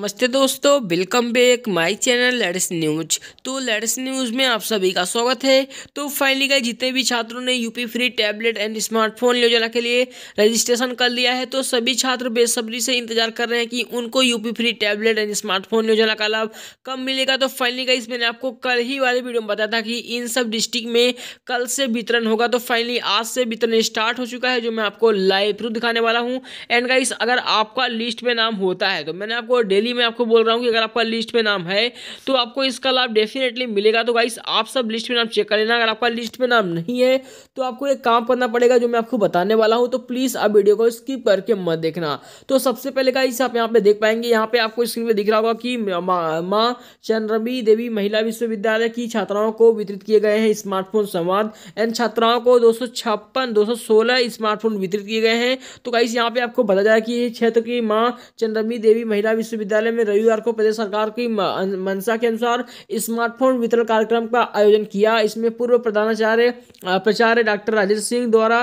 नमस्ते दोस्तों welcome back my channel latest news तो लेटेस्ट न्यूज में आप सभी का स्वागत है तो फाइनली का जितने भी छात्रों ने UP free tablet and smartphone योजना के लिए रजिस्ट्रेशन कर लिया है तो सभी छात्र बेसब्री से इंतजार कर रहे हैं कि उनको UP free tablet and smartphone योजना का लाभ कब मिलेगा तो फाइनली का मैंने आपको कल ही वाले वीडियो में बताया था कि इन सब डिस्ट्रिक्ट में कल से वितरण होगा तो फाइनली आज से वितरण स्टार्ट हो चुका है जो मैं आपको लाइव प्रूफ दिखाने वाला हूँ एंड गाइस अगर आपका लिस्ट में नाम होता है तो मैंने आपको डेली डेफिनेटली मैं आपको बोल रहा हूँ कि अगर आपका लिस्ट में नाम है तो आपको इसका लाभ डेफिनेटली मिलेगा तो गाइस आप सब लिस्ट में नाम चेक कर लेना अगर आपका लिस्ट में नाम नहीं है तो आपको एक काम करना पड़ेगा जो मैं आपको बताने वाला हूँ तो प्लीज़ आप वीडियो को स्किप करके मत देखना तो सबसे पहले गाइस आप यहाँ पे देख पाएंगे यहाँ पे आपको स्क्रीन पर दिख रहा होगा कि माँ चंद्रमी देवी महिला विश्वविद्यालय की छात्राओं को वितरित किए गए हैं स्मार्टफोन संवाद एंड छात्राओं को दो सौ स्मार्टफोन वितरित किए गए हैं तो गाइस यहाँ पे आपको बताया जाए कि क्षेत्र की माँ चंद्रमी देवी महिला विश्वविद्यालय कार्यालय में रविवार को प्रदेश सरकार की मंशा के अनुसार स्मार्टफोन वितरण कार्यक्रम का आयोजन किया इसमें पूर्व प्रधानाचार्य प्राचार्य डॉक्टर राजेश सिंह द्वारा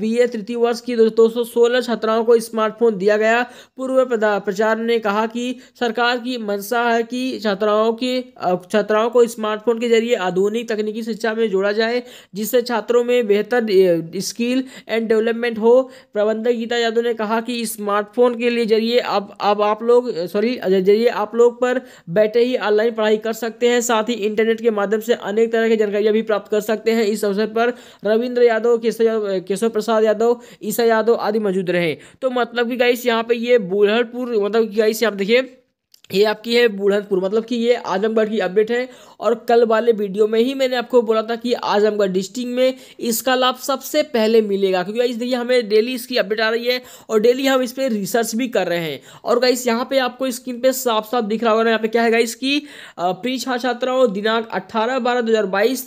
बी ए तृतीय वर्ष की दो छात्राओं को स्मार्टफोन दिया गया पूर्व प्रचार ने कहा कि सरकार की मंशा है कि छात्राओं की छात्राओं को स्मार्टफोन के जरिए आधुनिक तकनीकी शिक्षा में जोड़ा जाए जिससे छात्रों में बेहतर स्किल एंड डेवलपमेंट हो प्रबंधक गीता यादव ने कहा कि स्मार्टफोन के लिए जरिए अब अब आप लोग सॉरी जरिए आप लोग पर बैठे ही ऑनलाइन पढ़ाई कर सकते हैं साथ ही इंटरनेट के माध्यम से अनेक तरह की जानकारियां भी प्राप्त कर सकते हैं इस अवसर पर रविंद्र यादव केशव प्रसाद यादव ईसा यादव आदि मौजूद रहे तो मतलब कि गाइस यहाँ पे ये बुलहरपुर मतलब कि गाइस यहाँ देखिए ये आपकी है बुढ़नपुर मतलब कि ये आजमगढ़ की अपडेट है और कल वाले वीडियो में ही मैंने आपको बोला था कि आजमगढ़ डिस्ट्रिक्ट में इसका लाभ सबसे पहले मिलेगा क्योंकि इस देखिए हमें डेली इसकी अपडेट आ रही है और डेली हम इस पर रिसर्च भी कर रहे हैं और गाइस यहाँ पे आपको स्क्रीन पे साफ साफ दिख रहा होगा यहाँ पे क्या है गाइस की प्री छात्राओं दिनांक अट्ठारह बारह दो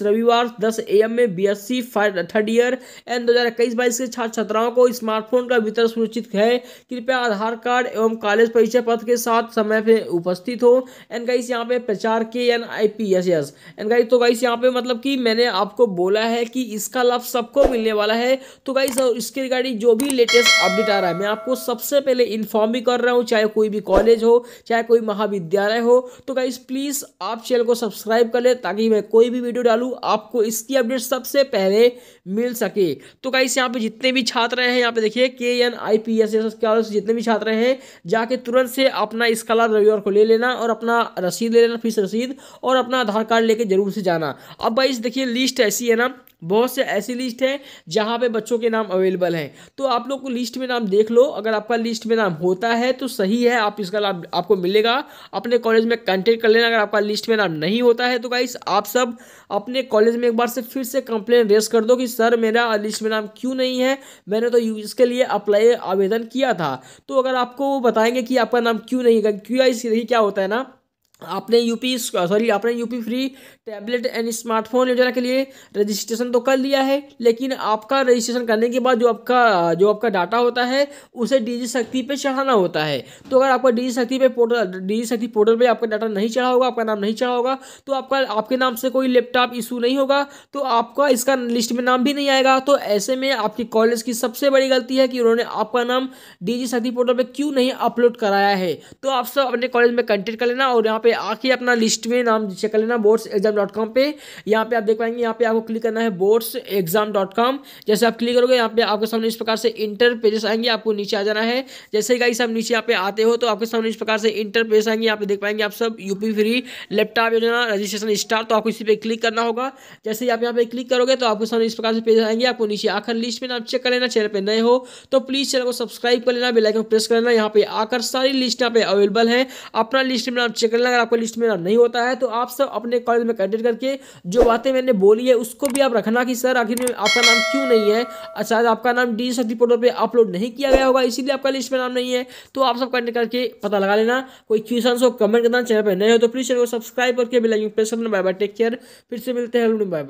रविवार दस ए में B S third year and दो हज़ार इक्कीस बाईस के छात्र छात्राओं को स्मार्टफोन का वितरण सुनिश्चित है कृपया आधार कार्ड एवं कॉलेज परिचय पत्र के साथ समय उपस्थित हो एंड गाइस यहाँ पे प्रचार के N I P S S and guys तो गाइस यहाँ पे मतलब कि मैंने आपको बोला है कि इसका लाभ सबको मिलने वाला है तो गाइस इसके रिगार्डिंग जो भी लेटेस्ट अपडेट आ रहा है मैं आपको सबसे पहले इन्फॉर्म भी कर रहा हूँ चाहे कोई भी कॉलेज हो चाहे कोई महाविद्यालय हो तो गाइस प्लीज़ आप चैनल को सब्सक्राइब कर ले ताकि मैं कोई भी वीडियो डालूँ आपको इसकी अपडेट सबसे पहले मिल सके तो गाइस यहाँ पे जितने भी छात्र हैं यहाँ पे देखिए के N I P S S जितने भी छात्र हैं जाके तुरंत से अपना इसका लाभ रवि नंबर को ले लेना और अपना रसीद ले लेना फीस रसीद और अपना आधार कार्ड लेके जरूर से जाना अब भाई देखिए लिस्ट ऐसी है ना बहुत से ऐसी लिस्ट है जहाँ पे बच्चों के नाम अवेलेबल हैं तो आप लोग को लिस्ट में नाम देख लो अगर आपका लिस्ट में नाम होता है तो सही है आप इसका लाभ आपको मिलेगा अपने कॉलेज में कंटेक्ट कर लेना अगर आपका लिस्ट में नाम नहीं होता है तो गाइस आप सब अपने कॉलेज में एक बार से फिर से कंप्लेन रेस कर दो कि सर मेरा लिस्ट में नाम क्यों नहीं है मैंने तो इसके लिए अप्लाई आवेदन किया था तो अगर आपको बताएंगे कि आपका नाम क्यों नहीं क्यों इस क्या होता है ना आपने यूपी सॉरी आपने UP free tablet and smartphone योजना के लिए रजिस्ट्रेशन तो कर लिया है लेकिन आपका रजिस्ट्रेशन करने के बाद जो आपका जो आपका डाटा होता है उसे डीजी शक्ति पे चढ़ाना होता है तो अगर आपका डीजी शक्ति पे पोर्टल डीजी शक्ति पोर्टल पे आपका डाटा नहीं चढ़ा होगा आपका नाम नहीं चढ़ा होगा तो आपका आपके नाम से कोई लैपटॉप इशू नहीं होगा तो आपका इसका लिस्ट में नाम भी नहीं आएगा तो ऐसे में आपके कॉलेज की सबसे बड़ी गलती है कि उन्होंने आपका नाम डी शक्ति पोर्टल पर क्यों नहीं अपलोड कराया है तो आप सब अपने कॉलेज में कंटेक्ट कर लेना और यहाँ पर पे आके अपना लिस्ट में नाम चेक कर लेना बोर्ड्स एग्जाम डॉट कॉम पर यहाँ पे आप देख पाएंगे यहाँ पे आपको क्लिक करना है बोर्ड्स एग्जाम डॉट कॉम जैसे आप क्लिक करोगे यहाँ पे आपके सामने इस प्रकार से इंटर पेजेस आएंगे आपको नीचे आ जाना है जैसे ही गाइस आप नीचे यहाँ पे आते हो तो आपके सामने इस प्रकार से इंटर पेजेस आएंगे यहाँ पे देख पाएंगे आप सब यूपी फ्री लैपटॉप योजना रजिस्ट्रेशन स्टार तो आपको इसी पर क्लिक करना होगा जैसे ही आप यहाँ पे क्लिक करोगे तो आपके सामने इस प्रकार से पेज आएंगे आपको नीचे आकर लिस्ट में नाम चेक कर लेना चैनल पर नए हो तो प्लीज़ चैनल को सब्सक्राइब कर लेना बेलाइकन प्रेस कर लेना यहाँ पे आकर सारी लिस्ट यहाँ पे अवेलेबल है अपना लिस्ट में नाम चेक कर लेना अगर आपका लिस्ट में नहीं होता है तो आप सब अपने कॉलेज में कैंडिडेट करके जो बातें मैंने बोली है उसको भी आप रखना कि सर आखिर में आपका नाम क्यों नहीं है शायद अच्छा, आपका नाम डी शक्ति पोर्टल पर अपलोड नहीं किया गया होगा इसीलिए आपका लिस्ट में नाम नहीं है तो आप सब कंटेक्ट करके पता लगा लेना कोई क्वेश्चन हो कमेंट करना चैनल पर नए हो तो प्लीज़ चैनल को सब्सक्राइब करके बेलाइकन प्रेस करना बाय बाय टेक केयर फिर से मिलते हैं बाय बाय